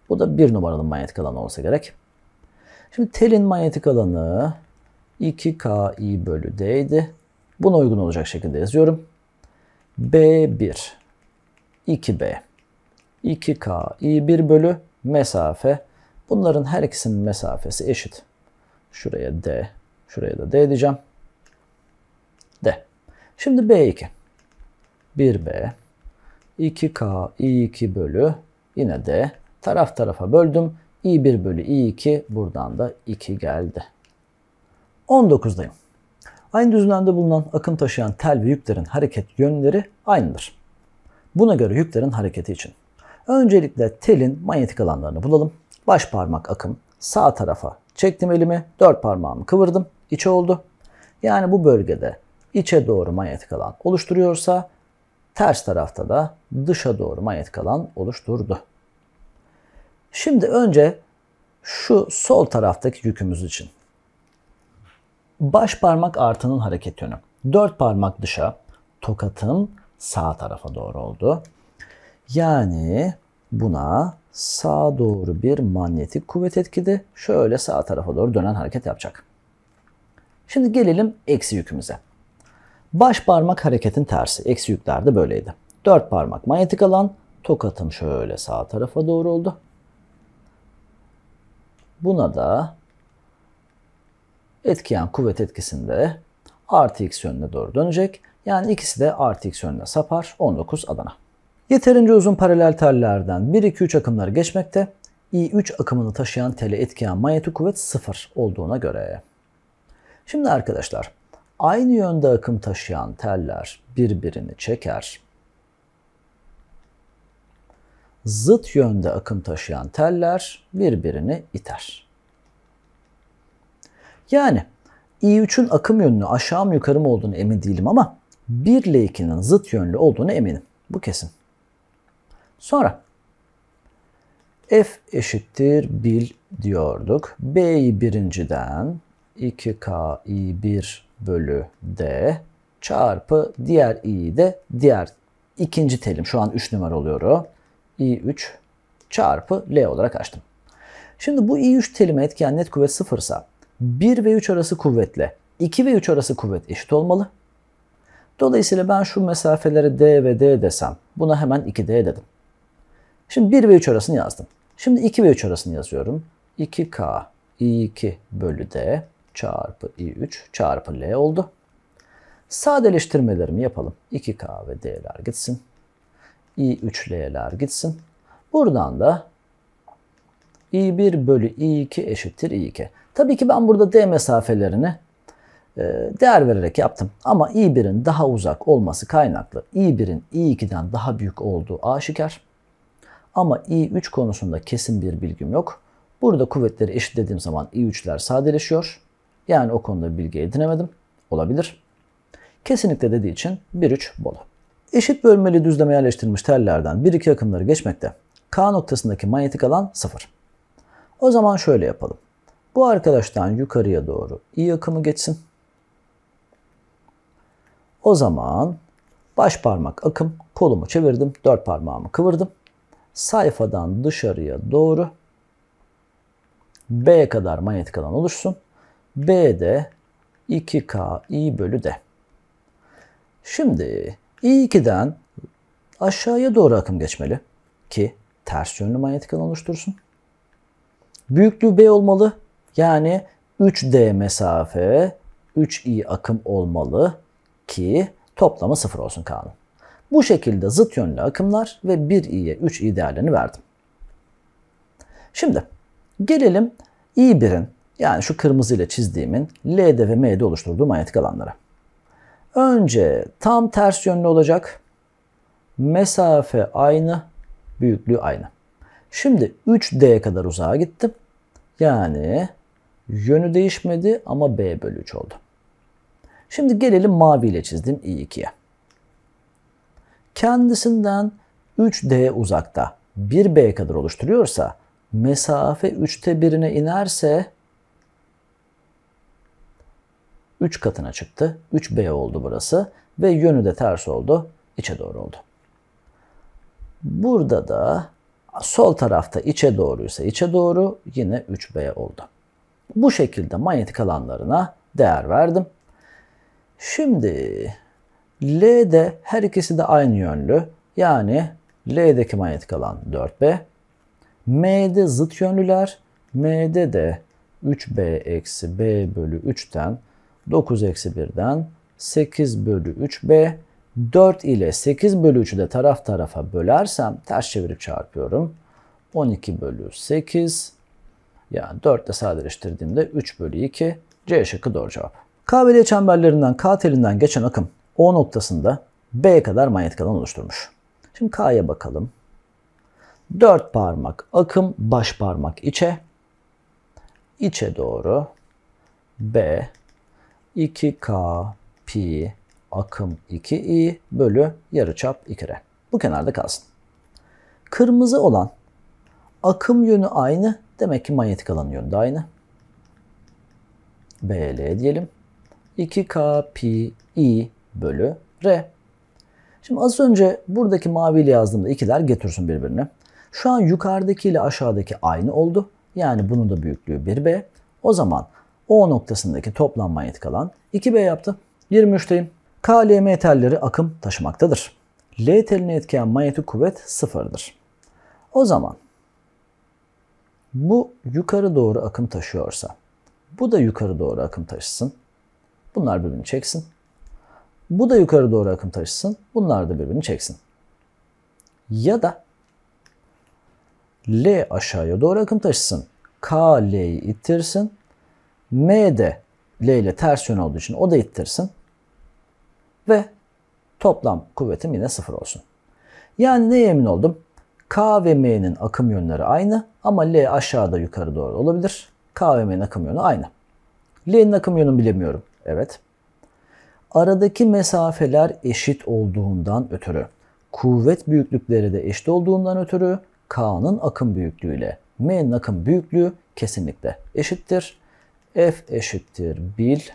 Bu da 1 numaranın manyetik alanı olsa gerek. Şimdi telin manyetik alanı 2Ki bölü d idi. Buna uygun olacak şekilde yazıyorum. B1, 2B, 2Ki1 bölü mesafe. Bunların her ikisinin mesafesi eşit. Şuraya D, şuraya da D diyeceğim. D. Şimdi B2. 1B 2K i2 bölü yine de taraf tarafa böldüm. i1 bölü i2 buradan da 2 geldi. 19'dayım. Aynı düzlemde bulunan akım taşıyan tel ve yüklerin hareket yönleri aynıdır. Buna göre yüklerin hareketi için. Öncelikle telin manyetik alanlarını bulalım. Baş parmak akım sağ tarafa çektim elimi, dört parmağımı kıvırdım, içe oldu. Yani bu bölgede içe doğru manyetik alan oluşturuyorsa Ters tarafta da dışa doğru manyetik alan oluşturdu. Şimdi önce şu sol taraftaki yükümüz için. Baş parmak artının hareket yönü. Dört parmak dışa, tokatım sağ tarafa doğru oldu. Yani buna sağ doğru bir manyetik kuvvet etkidi. Şöyle sağ tarafa doğru dönen hareket yapacak. Şimdi gelelim eksi yükümüze. Baş parmak hareketin tersi. Eksi yüklerde böyleydi. Dört parmak manyetik alan. Tokatım şöyle sağ tarafa doğru oldu. Buna da etkiyen kuvvet etkisinde artı x yönüne doğru dönecek. Yani ikisi de artı x yönüne sapar. 19 Adana. Yeterince uzun paralel tellerden 1-2-3 akımları geçmekte. i3 akımını taşıyan tele etkiyen manyetik kuvvet 0 olduğuna göre. Şimdi arkadaşlar Aynı yönde akım taşıyan teller birbirini çeker. Zıt yönde akım taşıyan teller birbirini iter. Yani i3'ün akım yönünü aşağı mı yukarı mı olduğunu emin değilim ama 1 ile 2'nin zıt yönlü olduğunu eminim. Bu kesin. Sonra f eşittir 1 diyorduk. b'yi birinciden 2k i1 bölü D çarpı diğer i'yi de diğer ikinci telim şu an 3 numara oluyor o. i3 çarpı L olarak açtım. Şimdi bu i3 telime etkiyen net kuvvet sıfırsa 1 ve 3 arası kuvvetle 2 ve 3 arası kuvvet eşit olmalı. Dolayısıyla ben şu mesafeleri D ve D desem buna hemen 2D dedim. Şimdi 1 ve 3 arasını yazdım. Şimdi 2 ve 3 arasını yazıyorum. 2K i2 bölü D çarpı i3 çarpı l oldu. Sadeleştirmelerimi yapalım. 2k ve d'ler gitsin. i3l'ler gitsin. Buradan da i1 bölü i2 eşittir i2. Tabii ki ben burada d mesafelerini e, değer vererek yaptım. Ama i1'in daha uzak olması kaynaklı i1'in i2'den daha büyük olduğu aşikar. Ama i3 konusunda kesin bir bilgim yok. Burada kuvvetleri eşitlediğim zaman i3'ler sadeleşiyor. Yani o konuda bilgi edinemedim. Olabilir. Kesinlikle dediği için 1-3 Bolu. Eşit bölmeli düzleme yerleştirilmiş tellerden 1-2 akımları geçmekte. K noktasındaki manyetik alan 0. O zaman şöyle yapalım. Bu arkadaştan yukarıya doğru I akımı geçsin. O zaman baş parmak akım, kolumu çevirdim, dört parmağımı kıvırdım. Sayfadan dışarıya doğru B'ye kadar manyetik alan oluşsun. B'de 2K i bölü D. Şimdi i2'den aşağıya doğru akım geçmeli ki ters yönlü manyetik alan oluştursun. Büyüklüğü B olmalı. Yani 3D mesafe 3i akım olmalı ki toplamı sıfır olsun kanun. Bu şekilde zıt yönlü akımlar ve 1i'ye 3i değerlerini verdim. Şimdi gelelim i1'in yani şu kırmızı ile çizdiğimin L'de ve M'de oluşturduğu manyetik alanları. Önce tam ters yönlü olacak. Mesafe aynı, büyüklüğü aynı. Şimdi 3D kadar uzağa gittim. Yani yönü değişmedi ama B bölü 3 oldu. Şimdi gelelim mavi ile çizdiğim i2'ye. Kendisinden 3D uzakta 1B kadar oluşturuyorsa mesafe 3'te 1'ine inerse 3 katına çıktı. 3B oldu burası ve yönü de ters oldu. içe doğru oldu. Burada da sol tarafta içe doğruysa içe doğru yine 3B oldu. Bu şekilde manyetik alanlarına değer verdim. Şimdi L'de her ikisi de aynı yönlü. Yani L'deki manyetik alan 4B. M'de zıt yönlüler. M'de de 3B eksi B bölü 3'ten 9 eksi 1'den 8 bölü 3b 4 ile 8 bölü 3'ü de taraf tarafa bölersem ters çevirip çarpıyorum. 12 bölü 8 yani 4 ile sadeleştirdiğimde 3 bölü 2 C şıkkı doğru cevap. K ve KVD çemberlerinden K telinden geçen akım O noktasında B'ye kadar manyetik alan oluşturmuş. Şimdi K'ya bakalım. 4 parmak akım baş parmak içe. içe doğru B 2K pi akım 2i bölü yarıçap 2r. Bu kenarda kalsın. Kırmızı olan akım yönü aynı. Demek ki manyetik alan yönü de aynı. BL diyelim. 2K pi i bölü r. Şimdi az önce buradaki maviyle yazdığımda ikiler getirsin birbirine. Şu an yukarıdaki ile aşağıdaki aynı oldu. Yani bunun da büyüklüğü 1b. O zaman o noktasındaki toplam manyetik alan 2B yaptı. 23'teyim. KLM telleri akım taşımaktadır. L teline etkileyen manyetik kuvvet sıfırdır. O zaman bu yukarı doğru akım taşıyorsa bu da yukarı doğru akım taşısın. Bunlar birbirini çeksin. Bu da yukarı doğru akım taşısın. Bunlar da birbirini çeksin. Ya da L aşağıya doğru akım taşısın. K L'yi ittirsin. M de L ile ters yön olduğu için o da ittirsin. Ve toplam kuvvetim yine sıfır olsun. Yani neye emin oldum? K ve M'nin akım yönleri aynı ama L aşağıda yukarı doğru olabilir. K ve M'nin akım yönü aynı. L'nin akım yönünü bilemiyorum. Evet. Aradaki mesafeler eşit olduğundan ötürü, kuvvet büyüklükleri de eşit olduğundan ötürü K'nın akım büyüklüğü ile M'nin akım büyüklüğü kesinlikle eşittir. F eşittir 1.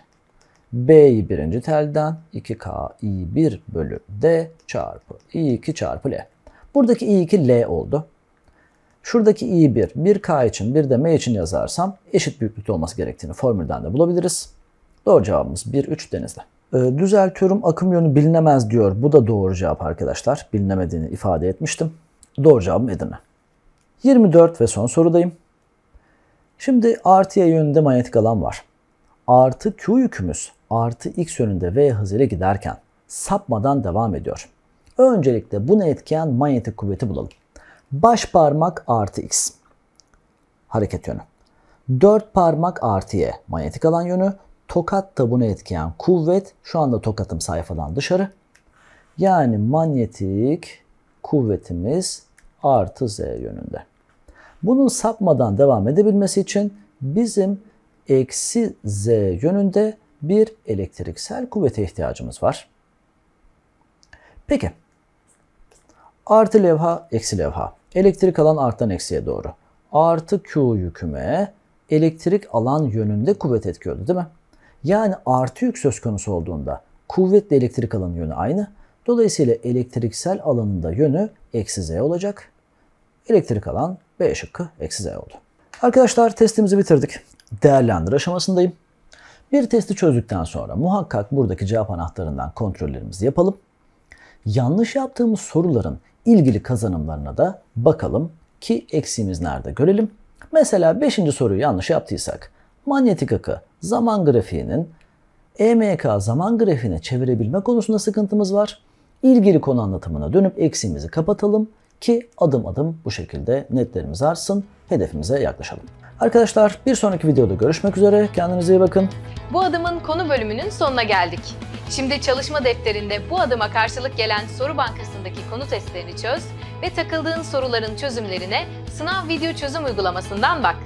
B'yi birinci telden 2K i1 bölü D çarpı i2 çarpı L. Buradaki i2 L oldu. Şuradaki i1 1K için 1 de M için yazarsam eşit büyüklükte olması gerektiğini formülden de bulabiliriz. Doğru cevabımız 1, 3 denizde. Ee, düzeltiyorum akım yönü bilinemez diyor. Bu da doğru cevap arkadaşlar. Bilinemediğini ifade etmiştim. Doğru cevabım Edirne. 24 ve son sorudayım. Şimdi artıya yönünde manyetik alan var. Artı Q yükümüz artı X yönünde V hızıyla giderken sapmadan devam ediyor. Öncelikle buna etkileyen manyetik kuvveti bulalım. Baş parmak artı X hareket yönü. dört parmak artı Y manyetik alan yönü. Tokat da buna etkiyen kuvvet. Şu anda tokatım sayfadan dışarı. Yani manyetik kuvvetimiz artı Z yönünde. Bunun sapmadan devam edebilmesi için bizim eksi z yönünde bir elektriksel kuvvete ihtiyacımız var. Peki. Artı levha, eksi levha. Elektrik alan arttan eksiye doğru. Artı Q yüküme elektrik alan yönünde kuvvet etkiyordu değil mi? Yani artı yük söz konusu olduğunda kuvvetle elektrik alanı yönü aynı. Dolayısıyla elektriksel alanında yönü eksi Z olacak. Elektrik alan B şıkkı eksi Z oldu. Arkadaşlar testimizi bitirdik. Değerlendir aşamasındayım. Bir testi çözdükten sonra muhakkak buradaki cevap anahtarından kontrollerimizi yapalım. Yanlış yaptığımız soruların ilgili kazanımlarına da bakalım ki eksiğimiz nerede görelim. Mesela 5. soruyu yanlış yaptıysak manyetik akı zaman grafiğinin EMK zaman grafiğine çevirebilme konusunda sıkıntımız var. İlgili konu anlatımına dönüp eksiğimizi kapatalım ki adım adım bu şekilde netlerimiz artsın, hedefimize yaklaşalım. Arkadaşlar bir sonraki videoda görüşmek üzere. Kendinize iyi bakın. Bu adımın konu bölümünün sonuna geldik. Şimdi çalışma defterinde bu adıma karşılık gelen soru bankasındaki konu testlerini çöz ve takıldığın soruların çözümlerine sınav video çözüm uygulamasından bak.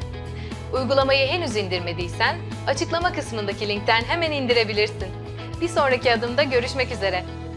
Uygulamayı henüz indirmediysen açıklama kısmındaki linkten hemen indirebilirsin. Bir sonraki adımda görüşmek üzere.